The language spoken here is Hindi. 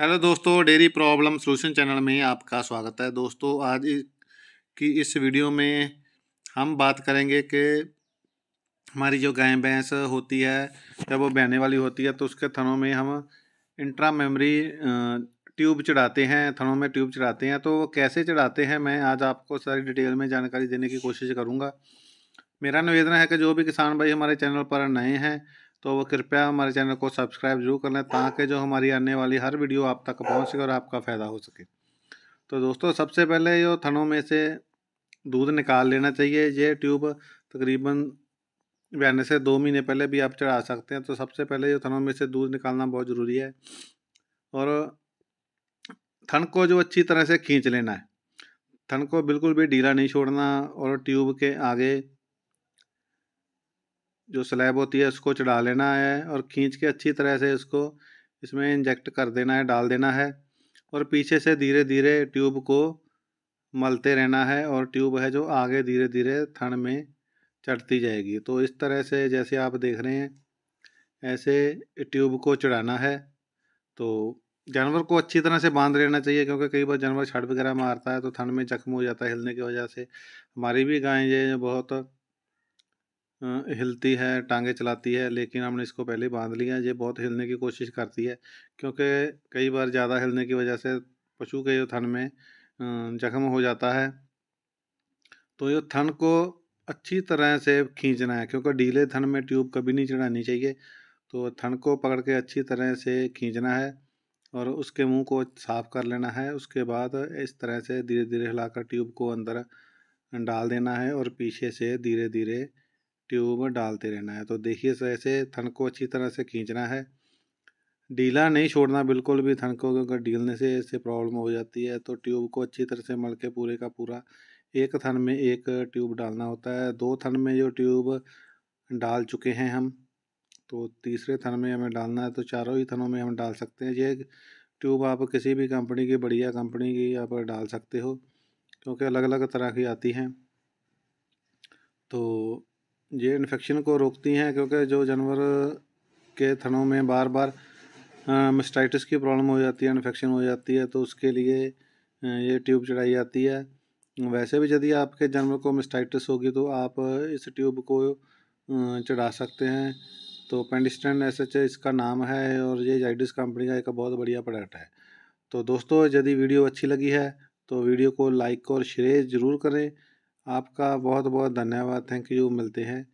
हेलो दोस्तों डेयरी प्रॉब्लम सोल्यूशन चैनल में आपका स्वागत है दोस्तों आज की इस वीडियो में हम बात करेंगे कि हमारी जो गाय भैंस होती है जब वो बहने वाली होती है तो उसके थनों में हम इंट्रा मेमरी ट्यूब चढ़ाते हैं थनों में ट्यूब चढ़ाते हैं तो कैसे चढ़ाते हैं मैं आज आपको सारी डिटेल में जानकारी देने की कोशिश करूँगा मेरा निवेदन है कि जो भी किसान भाई हमारे चैनल पर नए हैं तो वो कृपया हमारे चैनल को सब्सक्राइब जरूर कर लें ताकि जो हमारी आने वाली हर वीडियो आप तक पहुँच सके और आपका फ़ायदा हो सके तो दोस्तों सबसे पहले जो थनों में से दूध निकाल लेना चाहिए ये ट्यूब तकरीबन बहने से दो महीने पहले भी आप चढ़ा सकते हैं तो सबसे पहले जो थनों में से दूध निकालना बहुत ज़रूरी है और थन को जो अच्छी तरह से खींच लेना है थन को बिल्कुल भी ढीला नहीं छोड़ना और ट्यूब के आगे जो स्लैब होती है उसको चढ़ा लेना है और खींच के अच्छी तरह से इसको इसमें इंजेक्ट कर देना है डाल देना है और पीछे से धीरे धीरे ट्यूब को मलते रहना है और ट्यूब है जो आगे धीरे धीरे थन में चढ़ती जाएगी तो इस तरह से जैसे आप देख रहे हैं ऐसे ट्यूब को चढ़ाना है तो जानवर को अच्छी तरह से बांध लेना चाहिए क्योंकि कई बार जानवर छड़ वगैरह मारता है तो थन में जख्म हो जाता है हिलने की वजह से हमारी भी गायें जो बहुत हिलती है टांगे चलाती है लेकिन हमने इसको पहले बांध लिया ये बहुत हिलने की कोशिश करती है क्योंकि कई बार ज़्यादा हिलने की वजह से पशु के थन में जख्म हो जाता है तो ये थन को अच्छी तरह से खींचना है क्योंकि ढीले थन में ट्यूब कभी नहीं चढ़ानी चाहिए तो थन को पकड़ के अच्छी तरह से खींचना है और उसके मुंह को साफ़ कर लेना है उसके बाद इस तरह से धीरे धीरे हिलाकर ट्यूब को अंदर डाल देना है और पीछे से धीरे धीरे ट्यूब में डालते रहना है तो देखिए ऐसे थन को अच्छी तरह से खींचना है डीला नहीं छोड़ना बिल्कुल भी थन को क्योंकि डीलने से इससे प्रॉब्लम हो जाती है तो ट्यूब को अच्छी तरह से मल के पूरे का पूरा एक थन में एक ट्यूब डालना होता है दो थन में जो ट्यूब डाल चुके हैं हम तो तीसरे थन में हमें डालना है तो चारों ही थनों में हम डाल सकते हैं ये ट्यूब आप किसी भी कंपनी की बढ़िया कंपनी की आप डाल सकते हो क्योंकि अलग अलग तरह की आती हैं तो ये इन्फेक्शन को रोकती हैं क्योंकि जो जानवर के थनों में बार बार मिस्टाइटिस की प्रॉब्लम हो जाती है इन्फेक्शन हो जाती है तो उसके लिए ये ट्यूब चढ़ाई जाती है वैसे भी यदि आपके जानवर को मिस्टाइटिस होगी तो आप इस ट्यूब को चढ़ा सकते हैं तो पेंडिस्टेंट एस एच इसका नाम है और ये जाइडिस कंपनी का एक बहुत बढ़िया प्रोडक्ट है तो दोस्तों यदि वीडियो अच्छी लगी है तो वीडियो को लाइक और शेयर ज़रूर करें आपका बहुत बहुत धन्यवाद थैंक यू मिलते हैं